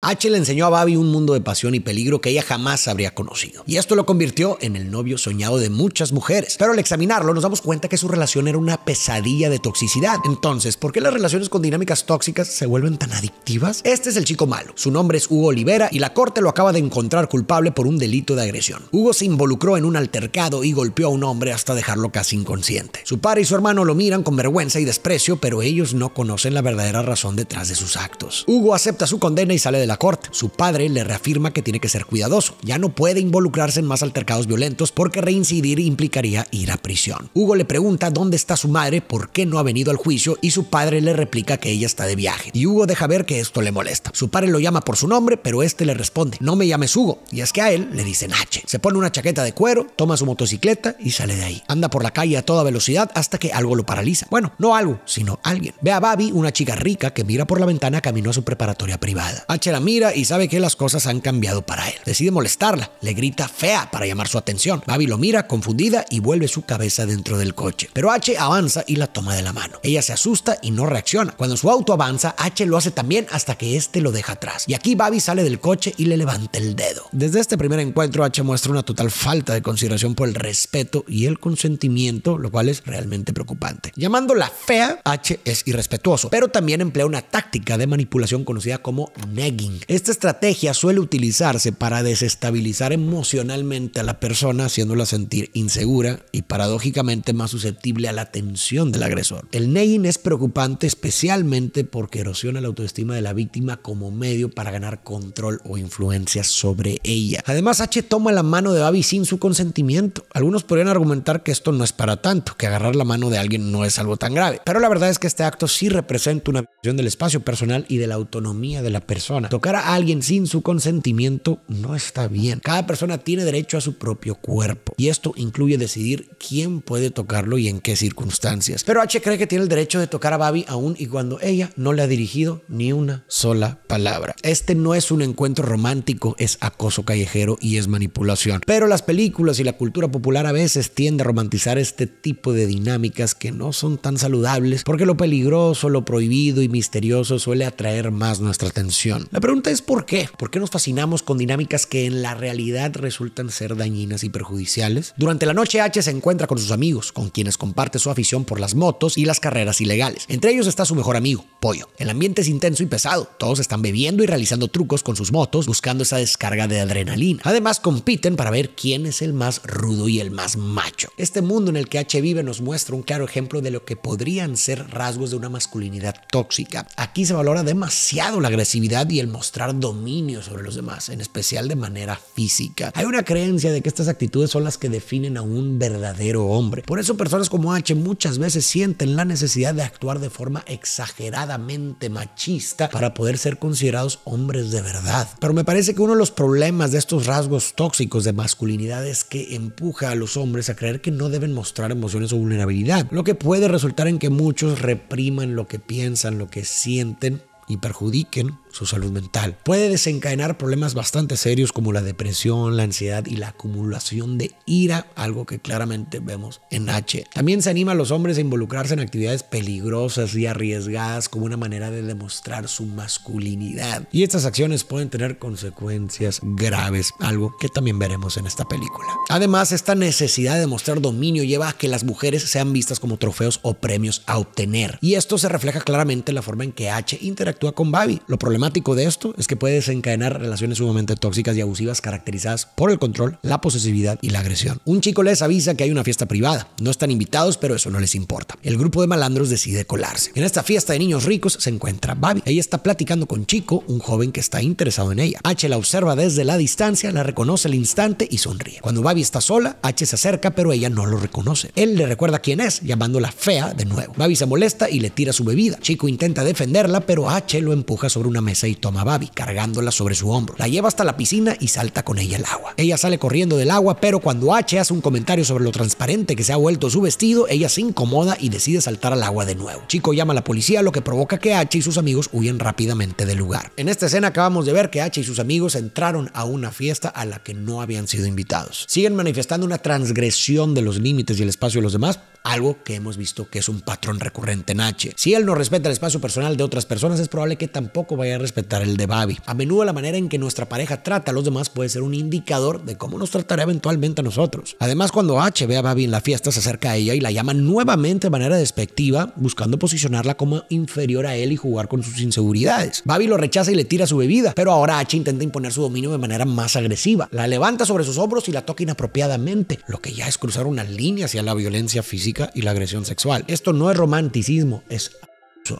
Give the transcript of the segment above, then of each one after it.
H le enseñó a Babi un mundo de pasión y peligro que ella jamás habría conocido. Y esto lo convirtió en el novio soñado de muchas mujeres. Pero al examinarlo nos damos cuenta que su relación era una pesadilla de toxicidad. Entonces, ¿por qué las relaciones con dinámicas tóxicas se vuelven tan adictivas? Este es el chico malo. Su nombre es Hugo Olivera y la corte lo acaba de encontrar culpable por un delito de agresión. Hugo se involucró en un altercado y golpeó a un hombre hasta dejarlo casi inconsciente. Su padre y su hermano lo miran con vergüenza y desprecio, pero ellos no conocen la verdadera razón detrás de sus actos. Hugo acepta su condena y sale de la corte. Su padre le reafirma que tiene que ser cuidadoso, ya no puede involucrarse en más altercados violentos porque reincidir implicaría ir a prisión. Hugo le pregunta dónde está su madre, por qué no ha venido al juicio y su padre le replica que ella está de viaje. Y Hugo deja ver que esto le molesta. Su padre lo llama por su nombre, pero este le responde, no me llames Hugo. Y es que a él le dicen H. Se pone una chaqueta de cuero, toma su motocicleta y sale de ahí. Anda por la calle a toda velocidad hasta que algo lo paraliza. Bueno, no algo, sino alguien. Ve a Babi, una chica rica que mira por la ventana camino a su preparatoria privada. H mira y sabe que las cosas han cambiado para él. Decide molestarla, le grita fea para llamar su atención. Babi lo mira confundida y vuelve su cabeza dentro del coche. Pero H avanza y la toma de la mano. Ella se asusta y no reacciona. Cuando su auto avanza, H lo hace también hasta que este lo deja atrás. Y aquí Babi sale del coche y le levanta el dedo. Desde este primer encuentro, H muestra una total falta de consideración por el respeto y el consentimiento, lo cual es realmente preocupante. Llamándola fea, H es irrespetuoso, pero también emplea una táctica de manipulación conocida como negging esta estrategia suele utilizarse para desestabilizar emocionalmente a la persona, haciéndola sentir insegura y paradójicamente más susceptible a la tensión del agresor. El neying es preocupante especialmente porque erosiona la autoestima de la víctima como medio para ganar control o influencia sobre ella. Además, H toma la mano de Babi sin su consentimiento. Algunos podrían argumentar que esto no es para tanto, que agarrar la mano de alguien no es algo tan grave. Pero la verdad es que este acto sí representa una visión del espacio personal y de la autonomía de la persona tocar a alguien sin su consentimiento no está bien. Cada persona tiene derecho a su propio cuerpo y esto incluye decidir quién puede tocarlo y en qué circunstancias. Pero H cree que tiene el derecho de tocar a Babi aún y cuando ella no le ha dirigido ni una sola palabra. Este no es un encuentro romántico, es acoso callejero y es manipulación. Pero las películas y la cultura popular a veces tiende a romantizar este tipo de dinámicas que no son tan saludables porque lo peligroso, lo prohibido y misterioso suele atraer más nuestra atención. La pregunta es ¿por qué? ¿Por qué nos fascinamos con dinámicas que en la realidad resultan ser dañinas y perjudiciales? Durante la noche H se encuentra con sus amigos, con quienes comparte su afición por las motos y las carreras ilegales. Entre ellos está su mejor amigo, Pollo. El ambiente es intenso y pesado. Todos están bebiendo y realizando trucos con sus motos, buscando esa descarga de adrenalina. Además, compiten para ver quién es el más rudo y el más macho. Este mundo en el que H vive nos muestra un claro ejemplo de lo que podrían ser rasgos de una masculinidad tóxica. Aquí se valora demasiado la agresividad y el mostrar dominio sobre los demás, en especial de manera física. Hay una creencia de que estas actitudes son las que definen a un verdadero hombre. Por eso personas como H muchas veces sienten la necesidad de actuar de forma exageradamente machista para poder ser considerados hombres de verdad. Pero me parece que uno de los problemas de estos rasgos tóxicos de masculinidad es que empuja a los hombres a creer que no deben mostrar emociones o vulnerabilidad, lo que puede resultar en que muchos repriman lo que piensan, lo que sienten y perjudiquen su salud mental. Puede desencadenar problemas bastante serios como la depresión, la ansiedad y la acumulación de ira, algo que claramente vemos en H. También se anima a los hombres a involucrarse en actividades peligrosas y arriesgadas como una manera de demostrar su masculinidad. Y estas acciones pueden tener consecuencias graves, algo que también veremos en esta película. Además, esta necesidad de mostrar dominio lleva a que las mujeres sean vistas como trofeos o premios a obtener. Y esto se refleja claramente en la forma en que H interactúa con Babi. Lo problemático de esto es que puede desencadenar relaciones sumamente tóxicas y abusivas caracterizadas por el control, la posesividad y la agresión. Un chico les avisa que hay una fiesta privada. No están invitados, pero eso no les importa. El grupo de malandros decide colarse. En esta fiesta de niños ricos se encuentra Babi. Ella está platicando con Chico, un joven que está interesado en ella. H la observa desde la distancia, la reconoce al instante y sonríe. Cuando Babi está sola, H se acerca, pero ella no lo reconoce. Él le recuerda quién es, llamándola fea de nuevo. Babi se molesta y le tira su bebida. Chico intenta defenderla, pero H lo empuja sobre una mesa y toma a Babi, cargándola sobre su hombro. La lleva hasta la piscina y salta con ella al agua. Ella sale corriendo del agua, pero cuando H hace un comentario sobre lo transparente que se ha vuelto su vestido, ella se incomoda y decide saltar al agua de nuevo. Chico llama a la policía, lo que provoca que H y sus amigos huyen rápidamente del lugar. En esta escena acabamos de ver que H y sus amigos entraron a una fiesta a la que no habían sido invitados. Siguen manifestando una transgresión de los límites y el espacio de los demás, algo que hemos visto que es un patrón recurrente en H. Si él no respeta el espacio personal de otras personas, es probable que tampoco vaya respetar el de Babi. A menudo la manera en que nuestra pareja trata a los demás puede ser un indicador de cómo nos tratará eventualmente a nosotros. Además, cuando H ve a Babi en la fiesta, se acerca a ella y la llama nuevamente de manera despectiva, buscando posicionarla como inferior a él y jugar con sus inseguridades. Babi lo rechaza y le tira su bebida, pero ahora H intenta imponer su dominio de manera más agresiva. La levanta sobre sus hombros y la toca inapropiadamente, lo que ya es cruzar una línea hacia la violencia física y la agresión sexual. Esto no es romanticismo, es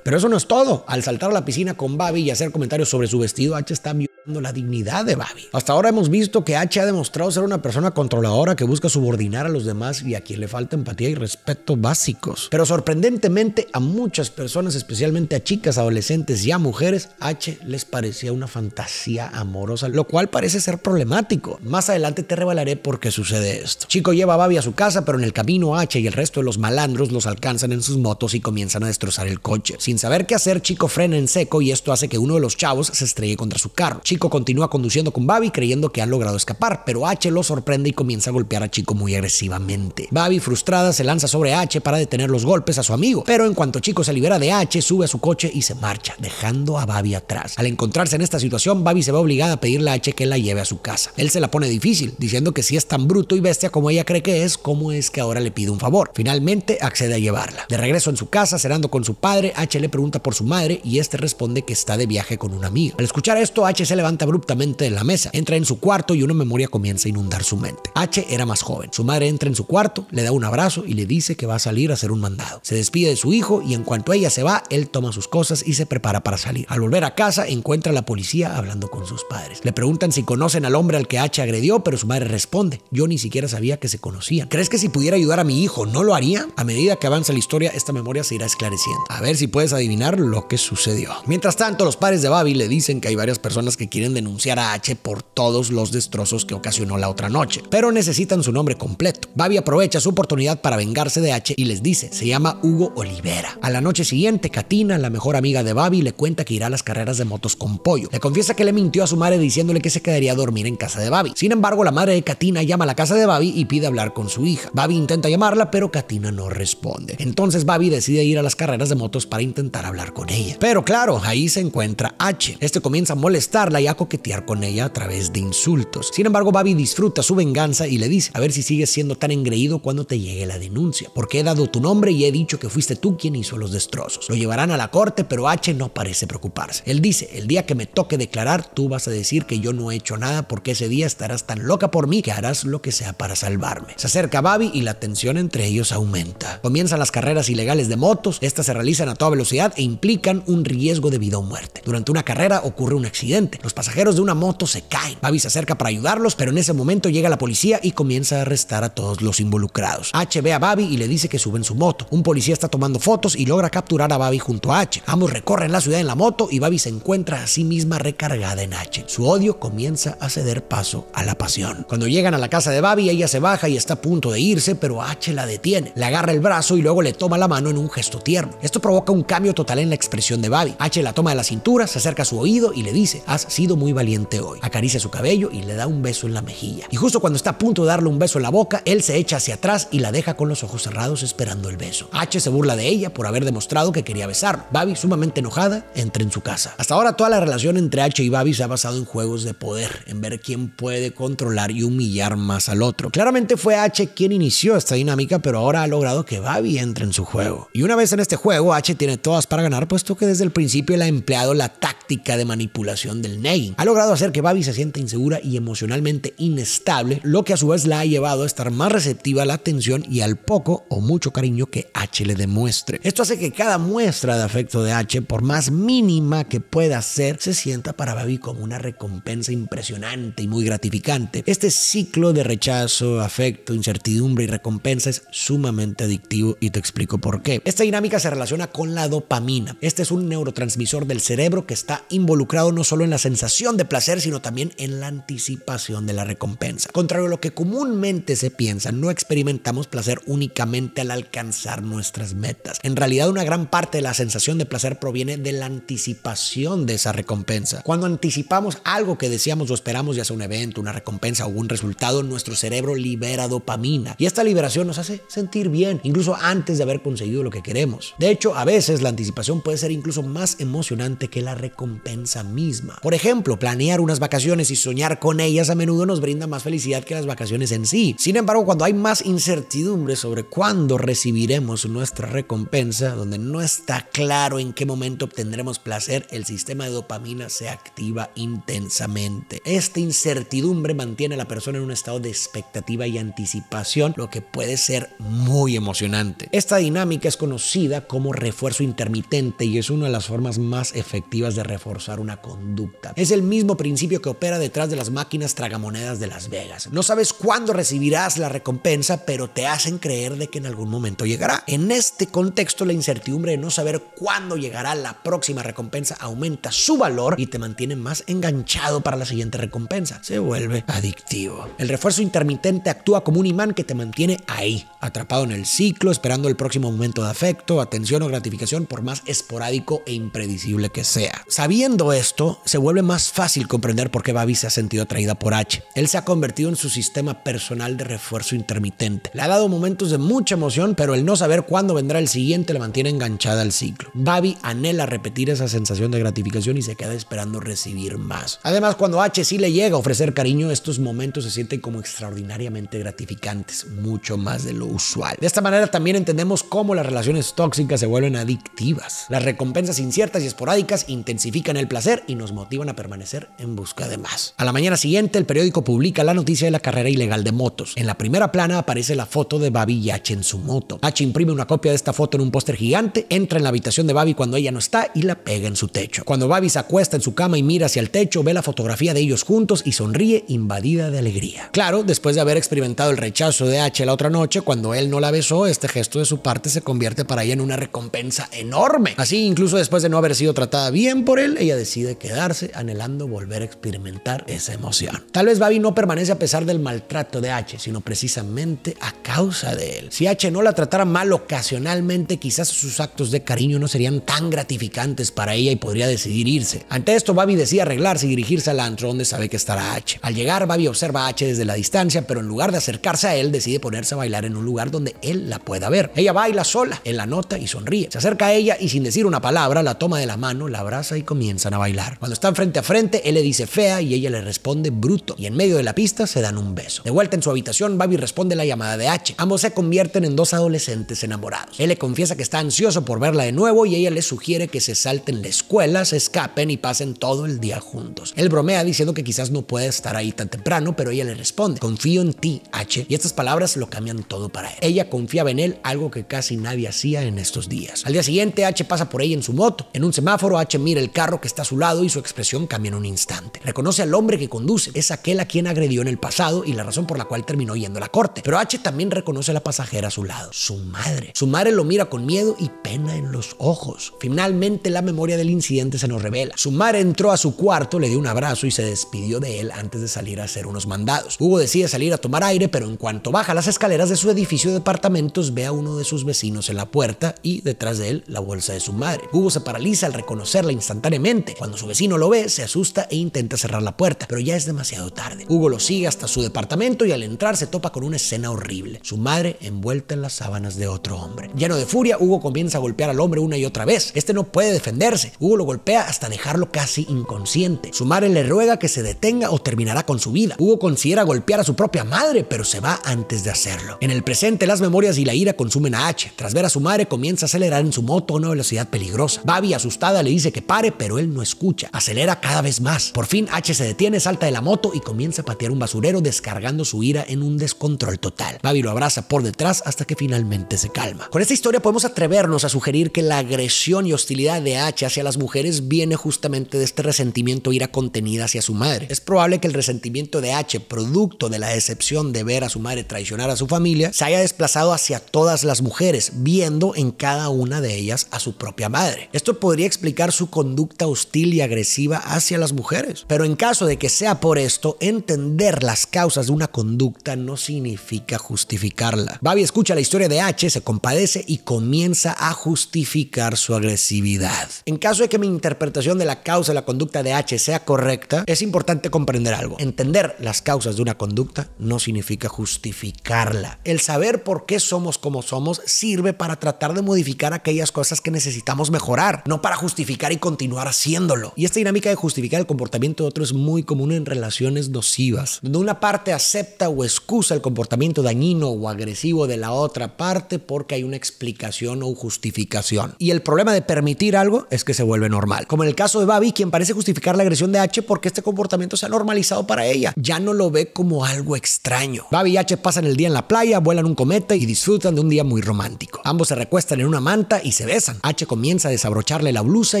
pero eso no es todo. Al saltar a la piscina con Babi y hacer comentarios sobre su vestido, H está la dignidad de Babi. Hasta ahora hemos visto que H ha demostrado ser una persona controladora que busca subordinar a los demás y a quien le falta empatía y respeto básicos. Pero sorprendentemente a muchas personas, especialmente a chicas, adolescentes y a mujeres, H les parecía una fantasía amorosa, lo cual parece ser problemático. Más adelante te revelaré por qué sucede esto. Chico lleva a Babi a su casa, pero en el camino H y el resto de los malandros los alcanzan en sus motos y comienzan a destrozar el coche. Sin saber qué hacer, Chico frena en seco y esto hace que uno de los chavos se estrelle contra su carro Chico continúa conduciendo con Babi creyendo que han logrado escapar, pero H lo sorprende y comienza a golpear a Chico muy agresivamente. Babi frustrada se lanza sobre H para detener los golpes a su amigo, pero en cuanto Chico se libera de H, sube a su coche y se marcha, dejando a Babi atrás. Al encontrarse en esta situación, Babi se ve obligada a pedirle a H que la lleve a su casa. Él se la pone difícil, diciendo que si es tan bruto y bestia como ella cree que es, ¿cómo es que ahora le pide un favor? Finalmente accede a llevarla. De regreso en su casa, cenando con su padre, H le pregunta por su madre y este responde que está de viaje con un amigo. Al escuchar esto, H se le levanta abruptamente de la mesa, entra en su cuarto y una memoria comienza a inundar su mente. H era más joven. Su madre entra en su cuarto, le da un abrazo y le dice que va a salir a hacer un mandado. Se despide de su hijo y en cuanto ella se va, él toma sus cosas y se prepara para salir. Al volver a casa, encuentra a la policía hablando con sus padres. Le preguntan si conocen al hombre al que H agredió, pero su madre responde, yo ni siquiera sabía que se conocían. ¿Crees que si pudiera ayudar a mi hijo, no lo haría? A medida que avanza la historia, esta memoria se irá esclareciendo. A ver si puedes adivinar lo que sucedió. Mientras tanto, los padres de Babi le dicen que hay varias personas que quieren denunciar a H por todos los destrozos que ocasionó la otra noche, pero necesitan su nombre completo. Babi aprovecha su oportunidad para vengarse de H y les dice, se llama Hugo Olivera. A la noche siguiente, Katina, la mejor amiga de Babi, le cuenta que irá a las carreras de motos con Pollo. Le confiesa que le mintió a su madre diciéndole que se quedaría a dormir en casa de Babi. Sin embargo, la madre de Katina llama a la casa de Babi y pide hablar con su hija. Babi intenta llamarla, pero Katina no responde. Entonces Babi decide ir a las carreras de motos para intentar hablar con ella. Pero claro, ahí se encuentra H. Este comienza a molestarla a coquetear con ella a través de insultos. Sin embargo, Babi disfruta su venganza y le dice, a ver si sigues siendo tan engreído cuando te llegue la denuncia, porque he dado tu nombre y he dicho que fuiste tú quien hizo los destrozos. Lo llevarán a la corte, pero H no parece preocuparse. Él dice, el día que me toque declarar, tú vas a decir que yo no he hecho nada porque ese día estarás tan loca por mí que harás lo que sea para salvarme. Se acerca Babi y la tensión entre ellos aumenta. Comienzan las carreras ilegales de motos, estas se realizan a toda velocidad e implican un riesgo de vida o muerte. Durante una carrera ocurre un accidente. Los pasajeros de una moto se caen. Babi se acerca para ayudarlos, pero en ese momento llega la policía y comienza a arrestar a todos los involucrados. H ve a Babi y le dice que suben su moto. Un policía está tomando fotos y logra capturar a Babi junto a H. Ambos recorren la ciudad en la moto y Babi se encuentra a sí misma recargada en H. Su odio comienza a ceder paso a la pasión. Cuando llegan a la casa de Babi, ella se baja y está a punto de irse, pero H la detiene. Le agarra el brazo y luego le toma la mano en un gesto tierno. Esto provoca un cambio total en la expresión de Babi. H la toma de la cintura, se acerca a su oído y le dice, haz muy valiente hoy. Acaricia su cabello y le da un beso en la mejilla. Y justo cuando está a punto de darle un beso en la boca, él se echa hacia atrás y la deja con los ojos cerrados esperando el beso. H se burla de ella por haber demostrado que quería besar. Babi, sumamente enojada, entra en su casa. Hasta ahora toda la relación entre H y Babi se ha basado en juegos de poder, en ver quién puede controlar y humillar más al otro. Claramente fue H quien inició esta dinámica, pero ahora ha logrado que Babi entre en su juego. Y una vez en este juego, H tiene todas para ganar, puesto que desde el principio él ha empleado la táctica de manipulación del ha logrado hacer que Babi se sienta insegura y emocionalmente inestable, lo que a su vez la ha llevado a estar más receptiva a la atención y al poco o mucho cariño que H le demuestre. Esto hace que cada muestra de afecto de H, por más mínima que pueda ser, se sienta para Babi como una recompensa impresionante y muy gratificante. Este ciclo de rechazo, afecto, incertidumbre y recompensa es sumamente adictivo y te explico por qué. Esta dinámica se relaciona con la dopamina. Este es un neurotransmisor del cerebro que está involucrado no solo en las sensación de placer, sino también en la anticipación de la recompensa. Contrario a lo que comúnmente se piensa, no experimentamos placer únicamente al alcanzar nuestras metas. En realidad, una gran parte de la sensación de placer proviene de la anticipación de esa recompensa. Cuando anticipamos algo que deseamos o esperamos, ya sea un evento, una recompensa o un resultado, nuestro cerebro libera dopamina y esta liberación nos hace sentir bien, incluso antes de haber conseguido lo que queremos. De hecho, a veces la anticipación puede ser incluso más emocionante que la recompensa misma. Por ejemplo, ejemplo, planear unas vacaciones y soñar con ellas a menudo nos brinda más felicidad que las vacaciones en sí. Sin embargo, cuando hay más incertidumbre sobre cuándo recibiremos nuestra recompensa, donde no está claro en qué momento obtendremos placer, el sistema de dopamina se activa intensamente. Esta incertidumbre mantiene a la persona en un estado de expectativa y anticipación, lo que puede ser muy emocionante. Esta dinámica es conocida como refuerzo intermitente y es una de las formas más efectivas de reforzar una conducta es el mismo principio que opera detrás de las máquinas tragamonedas de Las Vegas. No sabes cuándo recibirás la recompensa, pero te hacen creer de que en algún momento llegará. En este contexto, la incertidumbre de no saber cuándo llegará la próxima recompensa aumenta su valor y te mantiene más enganchado para la siguiente recompensa. Se vuelve adictivo. El refuerzo intermitente actúa como un imán que te mantiene ahí, atrapado en el ciclo, esperando el próximo momento de afecto, atención o gratificación, por más esporádico e impredecible que sea. Sabiendo esto, se vuelve más fácil comprender por qué Babi se ha sentido atraída por H. Él se ha convertido en su sistema personal de refuerzo intermitente. Le ha dado momentos de mucha emoción, pero el no saber cuándo vendrá el siguiente le mantiene enganchada al ciclo. Babi anhela repetir esa sensación de gratificación y se queda esperando recibir más. Además, cuando H sí le llega a ofrecer cariño, estos momentos se sienten como extraordinariamente gratificantes, mucho más de lo usual. De esta manera también entendemos cómo las relaciones tóxicas se vuelven adictivas. Las recompensas inciertas y esporádicas intensifican el placer y nos motivan a permanecer en busca de más. A la mañana siguiente, el periódico publica la noticia de la carrera ilegal de motos. En la primera plana aparece la foto de Babi y H en su moto. H imprime una copia de esta foto en un póster gigante, entra en la habitación de Babi cuando ella no está y la pega en su techo. Cuando Babi se acuesta en su cama y mira hacia el techo, ve la fotografía de ellos juntos y sonríe invadida de alegría. Claro, después de haber experimentado el rechazo de H la otra noche, cuando él no la besó, este gesto de su parte se convierte para ella en una recompensa enorme. Así, incluso después de no haber sido tratada bien por él, ella decide quedarse anhelando volver a experimentar esa emoción. Tal vez Babi no permanece a pesar del maltrato de H, sino precisamente a causa de él. Si H no la tratara mal ocasionalmente, quizás sus actos de cariño no serían tan gratificantes para ella y podría decidir irse. Ante esto, Babi decide arreglarse y dirigirse al antro donde sabe que estará H. Al llegar, Babi observa a H desde la distancia, pero en lugar de acercarse a él, decide ponerse a bailar en un lugar donde él la pueda ver. Ella baila sola, en la nota y sonríe. Se acerca a ella y sin decir una palabra, la toma de la mano, la abraza y comienzan a bailar. Cuando están frente frente a frente, él le dice fea y ella le responde bruto. Y en medio de la pista se dan un beso. De vuelta en su habitación, Babi responde la llamada de H. Ambos se convierten en dos adolescentes enamorados. Él le confiesa que está ansioso por verla de nuevo y ella le sugiere que se salten la escuela, se escapen y pasen todo el día juntos. Él bromea diciendo que quizás no puede estar ahí tan temprano, pero ella le responde, confío en ti, H. Y estas palabras lo cambian todo para él. Ella confiaba en él, algo que casi nadie hacía en estos días. Al día siguiente, H pasa por ella en su moto. En un semáforo, H mira el carro que está a su lado y su expresión cambia en un instante. Reconoce al hombre que conduce, es aquel a quien agredió en el pasado y la razón por la cual terminó yendo a la corte. Pero H también reconoce a la pasajera a su lado, su madre. Su madre lo mira con miedo y pena en los ojos. Finalmente la memoria del incidente se nos revela. Su madre entró a su cuarto, le dio un abrazo y se despidió de él antes de salir a hacer unos mandados. Hugo decide salir a tomar aire, pero en cuanto baja las escaleras de su edificio de departamentos ve a uno de sus vecinos en la puerta y detrás de él la bolsa de su madre. Hugo se paraliza al reconocerla instantáneamente. Cuando su vecino lo ve, se asusta e intenta cerrar la puerta, pero ya es demasiado tarde. Hugo lo sigue hasta su departamento y al entrar se topa con una escena horrible. Su madre envuelta en las sábanas de otro hombre. Lleno de furia, Hugo comienza a golpear al hombre una y otra vez. Este no puede defenderse. Hugo lo golpea hasta dejarlo casi inconsciente. Su madre le ruega que se detenga o terminará con su vida. Hugo considera golpear a su propia madre, pero se va antes de hacerlo. En el presente, las memorias y la ira consumen a H. Tras ver a su madre, comienza a acelerar en su moto a una velocidad peligrosa. Babi, asustada, le dice que pare, pero él no escucha. Acelera cada vez más. Por fin, H se detiene, salta de la moto y comienza a patear un basurero descargando su ira en un descontrol total. Babi lo abraza por detrás hasta que finalmente se calma. Con esta historia podemos atrevernos a sugerir que la agresión y hostilidad de H hacia las mujeres viene justamente de este resentimiento e ira contenida hacia su madre. Es probable que el resentimiento de H, producto de la decepción de ver a su madre traicionar a su familia, se haya desplazado hacia todas las mujeres, viendo en cada una de ellas a su propia madre. Esto podría explicar su conducta hostil y agresiva hacia las mujeres. Pero en caso de que sea por esto, entender las causas de una conducta no significa justificarla. Babi escucha la historia de H, se compadece y comienza a justificar su agresividad. En caso de que mi interpretación de la causa de la conducta de H sea correcta, es importante comprender algo. Entender las causas de una conducta no significa justificarla. El saber por qué somos como somos sirve para tratar de modificar aquellas cosas que necesitamos mejorar, no para justificar y continuar haciéndolo. Y esta dinámica justificar el comportamiento de otro es muy común en relaciones nocivas, donde una parte acepta o excusa el comportamiento dañino o agresivo de la otra parte porque hay una explicación o justificación. Y el problema de permitir algo es que se vuelve normal. Como en el caso de Babi, quien parece justificar la agresión de H porque este comportamiento se ha normalizado para ella. Ya no lo ve como algo extraño. Babi y H pasan el día en la playa, vuelan un cometa y disfrutan de un día muy romántico. Ambos se recuestan en una manta y se besan. H comienza a desabrocharle la blusa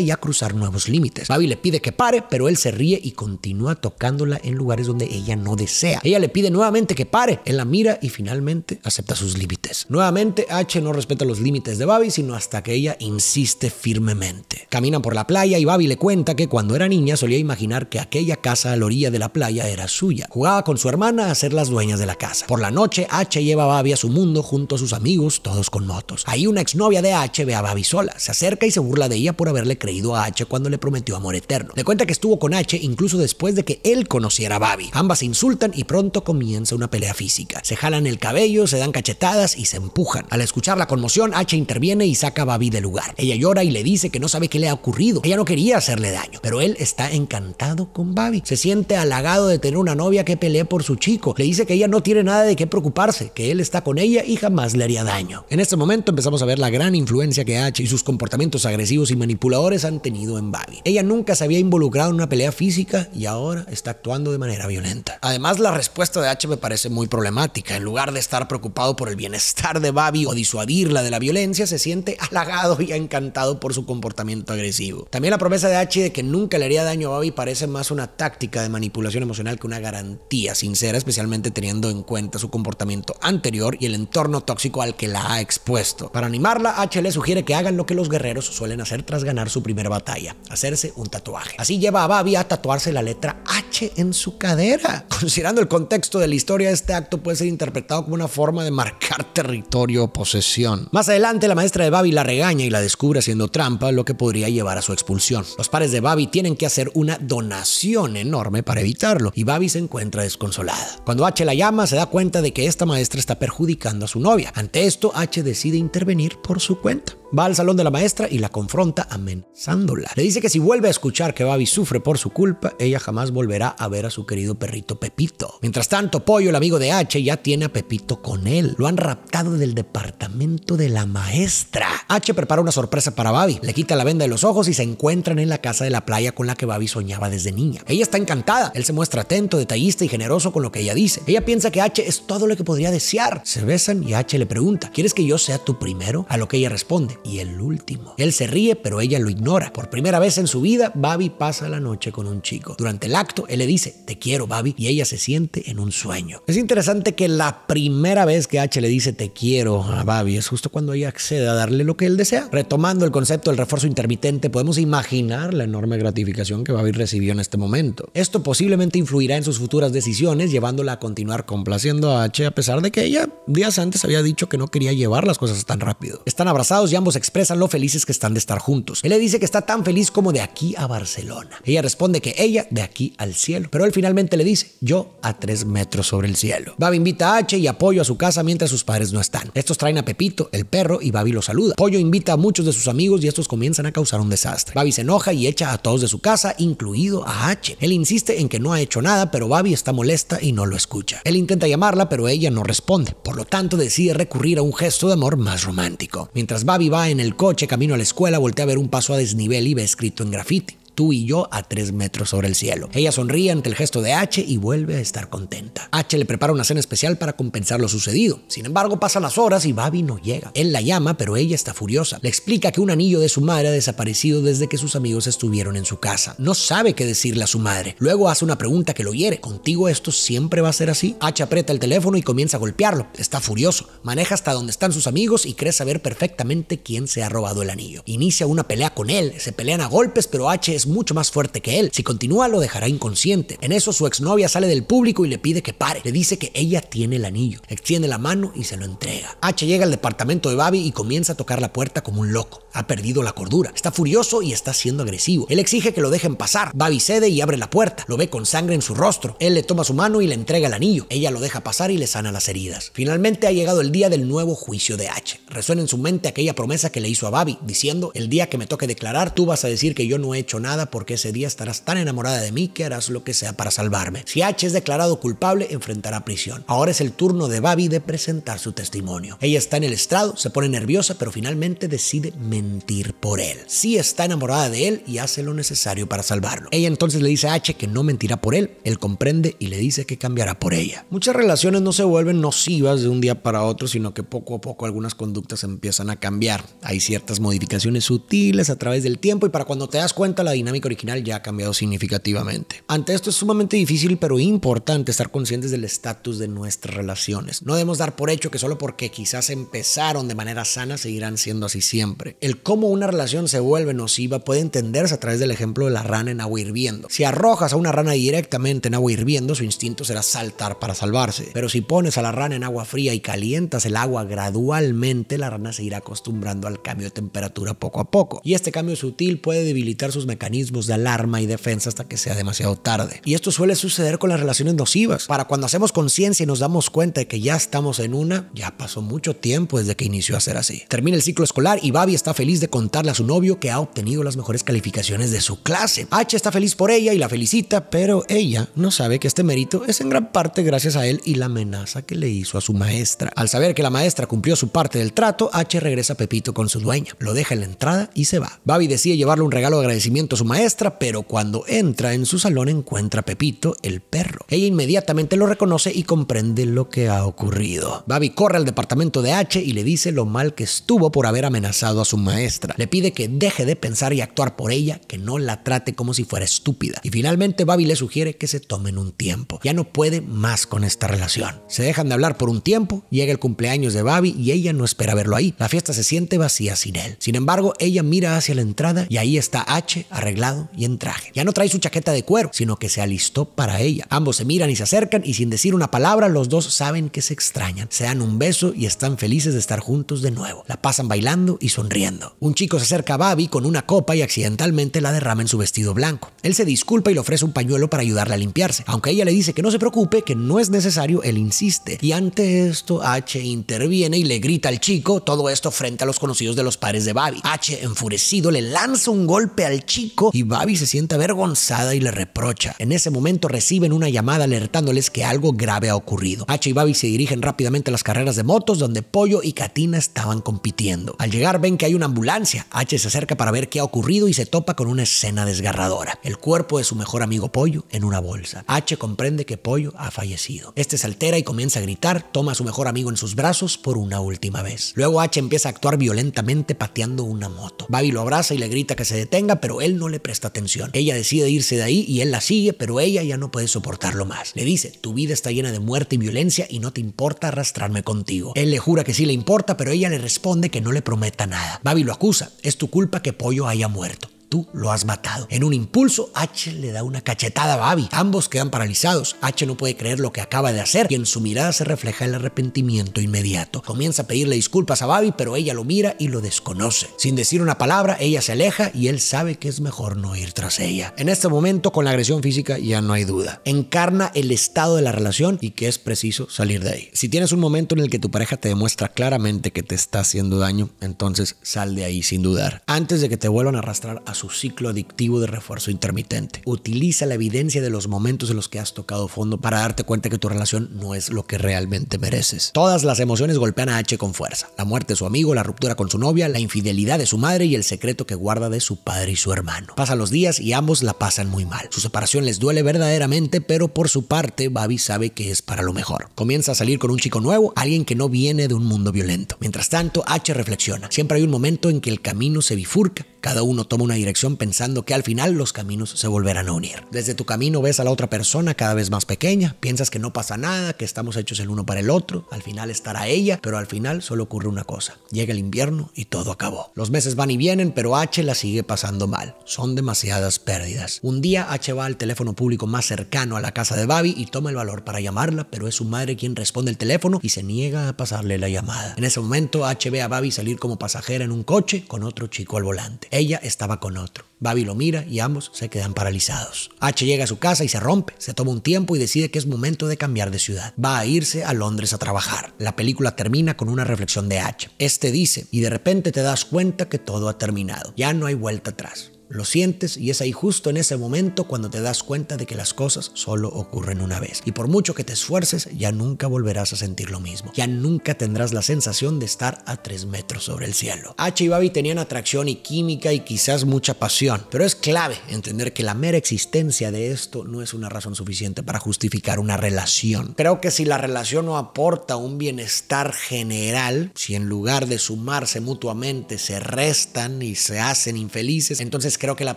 y a cruzar nuevos límites. Babi le pide que pare, pero él se ríe y continúa tocándola en lugares donde ella no desea. Ella le pide nuevamente que pare, él la mira y finalmente acepta sus límites. Nuevamente, H no respeta los límites de Babi, sino hasta que ella insiste firmemente. Caminan por la playa y Babi le cuenta que cuando era niña solía imaginar que aquella casa a la orilla de la playa era suya. Jugaba con su hermana a ser las dueñas de la casa. Por la noche, H lleva a Babi a su mundo junto a sus amigos, todos con motos. Ahí una exnovia de H ve a Babi sola, se acerca y se burla de ella por haberle creído a H cuando le prometió amor eterno. Cuenta que estuvo con H incluso después de que él conociera a Babi. Ambas se insultan y pronto comienza una pelea física. Se jalan el cabello, se dan cachetadas y se empujan. Al escuchar la conmoción, H interviene y saca a Babi del lugar. Ella llora y le dice que no sabe qué le ha ocurrido. Ella no quería hacerle daño, pero él está encantado con Babi. Se siente halagado de tener una novia que pelee por su chico. Le dice que ella no tiene nada de qué preocuparse, que él está con ella y jamás le haría daño. En este momento empezamos a ver la gran influencia que H y sus comportamientos agresivos y manipuladores han tenido en Babi. Ella nunca se había involucrado logrado en una pelea física y ahora está actuando de manera violenta. Además, la respuesta de H me parece muy problemática. En lugar de estar preocupado por el bienestar de Babi o disuadirla de la violencia, se siente halagado y encantado por su comportamiento agresivo. También la promesa de H de que nunca le haría daño a Babi parece más una táctica de manipulación emocional que una garantía sincera, especialmente teniendo en cuenta su comportamiento anterior y el entorno tóxico al que la ha expuesto. Para animarla, H le sugiere que hagan lo que los guerreros suelen hacer tras ganar su primera batalla, hacerse un tatuaje. Así lleva a Babi a tatuarse la letra H en su cadera. Considerando el contexto de la historia, este acto puede ser interpretado como una forma de marcar territorio o posesión. Más adelante, la maestra de Babi la regaña y la descubre haciendo trampa, lo que podría llevar a su expulsión. Los pares de Babi tienen que hacer una donación enorme para evitarlo, y Babi se encuentra desconsolada. Cuando H la llama, se da cuenta de que esta maestra está perjudicando a su novia. Ante esto, H decide intervenir por su cuenta va al salón de la maestra y la confronta amenazándola. Le dice que si vuelve a escuchar que Babi sufre por su culpa, ella jamás volverá a ver a su querido perrito Pepito. Mientras tanto, Pollo, el amigo de H, ya tiene a Pepito con él. Lo han raptado del departamento de la maestra. H prepara una sorpresa para Babi. Le quita la venda de los ojos y se encuentran en la casa de la playa con la que Babi soñaba desde niña. Ella está encantada. Él se muestra atento, detallista y generoso con lo que ella dice. Ella piensa que H es todo lo que podría desear. Se besan y H le pregunta, ¿quieres que yo sea tu primero? A lo que ella responde, y el último. Él se ríe, pero ella lo ignora. Por primera vez en su vida, Babi pasa la noche con un chico. Durante el acto, él le dice, te quiero, Babi, y ella se siente en un sueño. Es interesante que la primera vez que H le dice, te quiero a ah, Babi, es justo cuando ella accede a darle lo que él desea. Retomando el concepto del refuerzo intermitente, podemos imaginar la enorme gratificación que Babi recibió en este momento. Esto posiblemente influirá en sus futuras decisiones, llevándola a continuar complaciendo a H, a pesar de que ella días antes había dicho que no quería llevar las cosas tan rápido. Están abrazados y ambos expresan lo felices que están de estar juntos. Él le dice que está tan feliz como de aquí a Barcelona. Ella responde que ella de aquí al cielo, pero él finalmente le dice yo a tres metros sobre el cielo. Babi invita a H y apoyo a su casa mientras sus padres no están. Estos traen a Pepito, el perro, y Babi lo saluda. Pollo invita a muchos de sus amigos y estos comienzan a causar un desastre. Babi se enoja y echa a todos de su casa, incluido a H. Él insiste en que no ha hecho nada, pero Babi está molesta y no lo escucha. Él intenta llamarla, pero ella no responde. Por lo tanto, decide recurrir a un gesto de amor más romántico. Mientras Babi Va en el coche camino a la escuela, volteé a ver un paso a desnivel y ve escrito en grafiti tú y yo a tres metros sobre el cielo. Ella sonríe ante el gesto de H y vuelve a estar contenta. H le prepara una cena especial para compensar lo sucedido. Sin embargo, pasan las horas y Babi no llega. Él la llama, pero ella está furiosa. Le explica que un anillo de su madre ha desaparecido desde que sus amigos estuvieron en su casa. No sabe qué decirle a su madre. Luego hace una pregunta que lo hiere. ¿Contigo esto siempre va a ser así? H aprieta el teléfono y comienza a golpearlo. Está furioso. Maneja hasta donde están sus amigos y cree saber perfectamente quién se ha robado el anillo. Inicia una pelea con él. Se pelean a golpes, pero H es mucho más fuerte que él. Si continúa, lo dejará inconsciente. En eso, su exnovia sale del público y le pide que pare. Le dice que ella tiene el anillo. Extiende la mano y se lo entrega. H llega al departamento de Babi y comienza a tocar la puerta como un loco. Ha perdido la cordura. Está furioso y está siendo agresivo. Él exige que lo dejen pasar. Babi cede y abre la puerta. Lo ve con sangre en su rostro. Él le toma su mano y le entrega el anillo. Ella lo deja pasar y le sana las heridas. Finalmente ha llegado el día del nuevo juicio de H. Resuena en su mente aquella promesa que le hizo a Babi, diciendo, el día que me toque declarar, tú vas a decir que yo no he hecho nada porque ese día estarás tan enamorada de mí que harás lo que sea para salvarme. Si H es declarado culpable, enfrentará prisión. Ahora es el turno de Babi de presentar su testimonio. Ella está en el estrado, se pone nerviosa, pero finalmente decide mentir por él. Sí está enamorada de él y hace lo necesario para salvarlo. Ella entonces le dice a H que no mentirá por él, él comprende y le dice que cambiará por ella. Muchas relaciones no se vuelven nocivas de un día para otro, sino que poco a poco algunas conductas empiezan a cambiar. Hay ciertas modificaciones sutiles a través del tiempo y para cuando te das cuenta la dinámica original ya ha cambiado significativamente. Ante esto es sumamente difícil pero importante estar conscientes del estatus de nuestras relaciones. No debemos dar por hecho que solo porque quizás empezaron de manera sana seguirán siendo así siempre. El cómo una relación se vuelve nociva puede entenderse a través del ejemplo de la rana en agua hirviendo. Si arrojas a una rana directamente en agua hirviendo, su instinto será saltar para salvarse. Pero si pones a la rana en agua fría y calientas el agua gradualmente, la rana se irá acostumbrando al cambio de temperatura poco a poco. Y este cambio sutil puede debilitar sus mecanismos de alarma y defensa hasta que sea demasiado tarde. Y esto suele suceder con las relaciones nocivas. Para cuando hacemos conciencia y nos damos cuenta de que ya estamos en una, ya pasó mucho tiempo desde que inició a ser así. Termina el ciclo escolar y Babi está feliz de contarle a su novio que ha obtenido las mejores calificaciones de su clase. H está feliz por ella y la felicita, pero ella no sabe que este mérito es en gran parte gracias a él y la amenaza que le hizo a su maestra. Al saber que la maestra cumplió su parte del trato, H regresa a Pepito con su dueña, lo deja en la entrada y se va. Babi decide llevarle un regalo de agradecimiento a su maestra, pero cuando entra en su salón encuentra a Pepito, el perro. Ella inmediatamente lo reconoce y comprende lo que ha ocurrido. Babi corre al departamento de H y le dice lo mal que estuvo por haber amenazado a su maestra. Le pide que deje de pensar y actuar por ella, que no la trate como si fuera estúpida. Y finalmente Babi le sugiere que se tomen un tiempo. Ya no puede más con esta relación. Se dejan de hablar por un tiempo, llega el cumpleaños de Babi y ella no espera verlo ahí. La fiesta se siente vacía sin él. Sin embargo, ella mira hacia la entrada y ahí está H arreglando y en traje. Ya no trae su chaqueta de cuero, sino que se alistó para ella. Ambos se miran y se acercan y sin decir una palabra, los dos saben que se extrañan. Se dan un beso y están felices de estar juntos de nuevo. La pasan bailando y sonriendo. Un chico se acerca a Babi con una copa y accidentalmente la derrama en su vestido blanco. Él se disculpa y le ofrece un pañuelo para ayudarle a limpiarse. Aunque ella le dice que no se preocupe, que no es necesario, él insiste. Y ante esto, H interviene y le grita al chico todo esto frente a los conocidos de los padres de Babi. H, enfurecido, le lanza un golpe al chico y Babi se siente avergonzada y le reprocha. En ese momento reciben una llamada alertándoles que algo grave ha ocurrido. H y Babi se dirigen rápidamente a las carreras de motos donde Pollo y Katina estaban compitiendo. Al llegar ven que hay una ambulancia. H se acerca para ver qué ha ocurrido y se topa con una escena desgarradora. El cuerpo de su mejor amigo Pollo en una bolsa. H comprende que Pollo ha fallecido. Este se altera y comienza a gritar, toma a su mejor amigo en sus brazos por una última vez. Luego H empieza a actuar violentamente pateando una moto. Babi lo abraza y le grita que se detenga, pero él no le presta atención. Ella decide irse de ahí y él la sigue, pero ella ya no puede soportarlo más. Le dice, tu vida está llena de muerte y violencia y no te importa arrastrarme contigo. Él le jura que sí le importa, pero ella le responde que no le prometa nada. Babi lo acusa, es tu culpa que Pollo haya muerto tú lo has matado. En un impulso, H le da una cachetada a Babi. Ambos quedan paralizados. H no puede creer lo que acaba de hacer y en su mirada se refleja el arrepentimiento inmediato. Comienza a pedirle disculpas a Babi, pero ella lo mira y lo desconoce. Sin decir una palabra, ella se aleja y él sabe que es mejor no ir tras ella. En este momento, con la agresión física, ya no hay duda. Encarna el estado de la relación y que es preciso salir de ahí. Si tienes un momento en el que tu pareja te demuestra claramente que te está haciendo daño, entonces sal de ahí sin dudar. Antes de que te vuelvan a arrastrar a su su ciclo adictivo de refuerzo intermitente. Utiliza la evidencia de los momentos en los que has tocado fondo para darte cuenta que tu relación no es lo que realmente mereces. Todas las emociones golpean a H con fuerza. La muerte de su amigo, la ruptura con su novia, la infidelidad de su madre y el secreto que guarda de su padre y su hermano. Pasan los días y ambos la pasan muy mal. Su separación les duele verdaderamente, pero por su parte, Babi sabe que es para lo mejor. Comienza a salir con un chico nuevo, alguien que no viene de un mundo violento. Mientras tanto, H reflexiona. Siempre hay un momento en que el camino se bifurca, cada uno toma una dirección pensando que al final los caminos se volverán a unir. Desde tu camino ves a la otra persona cada vez más pequeña, piensas que no pasa nada, que estamos hechos el uno para el otro, al final estará ella, pero al final solo ocurre una cosa, llega el invierno y todo acabó. Los meses van y vienen, pero H la sigue pasando mal, son demasiadas pérdidas. Un día H va al teléfono público más cercano a la casa de Babi y toma el valor para llamarla, pero es su madre quien responde el teléfono y se niega a pasarle la llamada. En ese momento H ve a Babi salir como pasajera en un coche con otro chico al volante. Ella estaba con otro. Babi lo mira y ambos se quedan paralizados. H llega a su casa y se rompe, se toma un tiempo y decide que es momento de cambiar de ciudad. Va a irse a Londres a trabajar. La película termina con una reflexión de H. Este dice, y de repente te das cuenta que todo ha terminado, ya no hay vuelta atrás lo sientes y es ahí justo en ese momento cuando te das cuenta de que las cosas solo ocurren una vez. Y por mucho que te esfuerces, ya nunca volverás a sentir lo mismo. Ya nunca tendrás la sensación de estar a tres metros sobre el cielo. H y Babi tenían atracción y química y quizás mucha pasión, pero es clave entender que la mera existencia de esto no es una razón suficiente para justificar una relación. Creo que si la relación no aporta un bienestar general, si en lugar de sumarse mutuamente se restan y se hacen infelices, entonces creo que la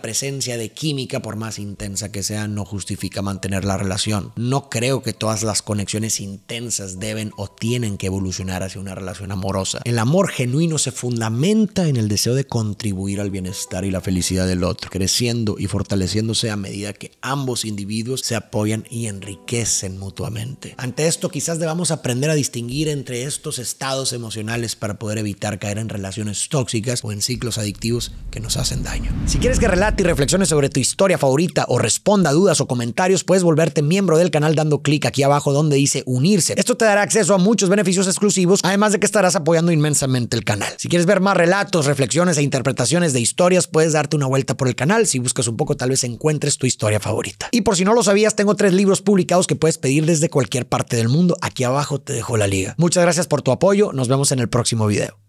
presencia de química, por más intensa que sea, no justifica mantener la relación. No creo que todas las conexiones intensas deben o tienen que evolucionar hacia una relación amorosa. El amor genuino se fundamenta en el deseo de contribuir al bienestar y la felicidad del otro, creciendo y fortaleciéndose a medida que ambos individuos se apoyan y enriquecen mutuamente. Ante esto quizás debamos aprender a distinguir entre estos estados emocionales para poder evitar caer en relaciones tóxicas o en ciclos adictivos que nos hacen daño. Si quieres que relate y reflexiones sobre tu historia favorita o responda dudas o comentarios? Puedes volverte miembro del canal dando clic aquí abajo donde dice unirse. Esto te dará acceso a muchos beneficios exclusivos, además de que estarás apoyando inmensamente el canal. Si quieres ver más relatos, reflexiones e interpretaciones de historias, puedes darte una vuelta por el canal. Si buscas un poco, tal vez encuentres tu historia favorita. Y por si no lo sabías, tengo tres libros publicados que puedes pedir desde cualquier parte del mundo. Aquí abajo te dejo la liga. Muchas gracias por tu apoyo. Nos vemos en el próximo video.